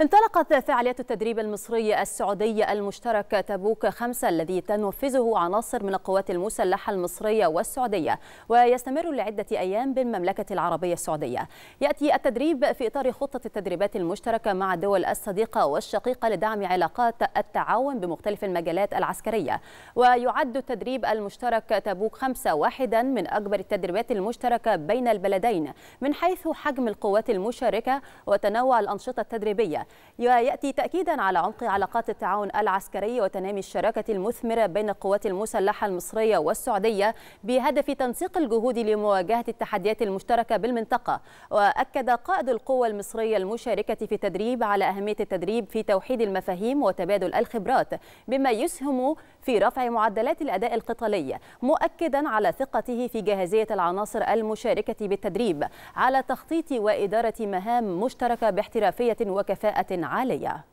انطلقت فعاليات التدريب المصري السعودي المشترك تبوك خمسة الذي تنفذه عناصر من القوات المسلحة المصرية والسعودية ويستمر لعدة أيام بالمملكة العربية السعودية يأتي التدريب في إطار خطة التدريبات المشتركة مع الدول الصديقة والشقيقة لدعم علاقات التعاون بمختلف المجالات العسكرية ويعد التدريب المشترك تبوك خمسة واحدا من أكبر التدريبات المشتركة بين البلدين من حيث حجم القوات المشاركة وتنوع الأنشطة التدريبية ويأتي تأكيدا على عمق علاقات التعاون العسكري وتنامي الشراكة المثمرة بين القوات المسلحة المصرية والسعودية بهدف تنسيق الجهود لمواجهة التحديات المشتركة بالمنطقة وأكد قائد القوة المصرية المشاركة في التدريب على أهمية التدريب في توحيد المفاهيم وتبادل الخبرات بما يسهم في رفع معدلات الأداء القتالي مؤكدا على ثقته في جاهزية العناصر المشاركة بالتدريب على تخطيط وإدارة مهام مشتركة باحترافية وكفاءة عالية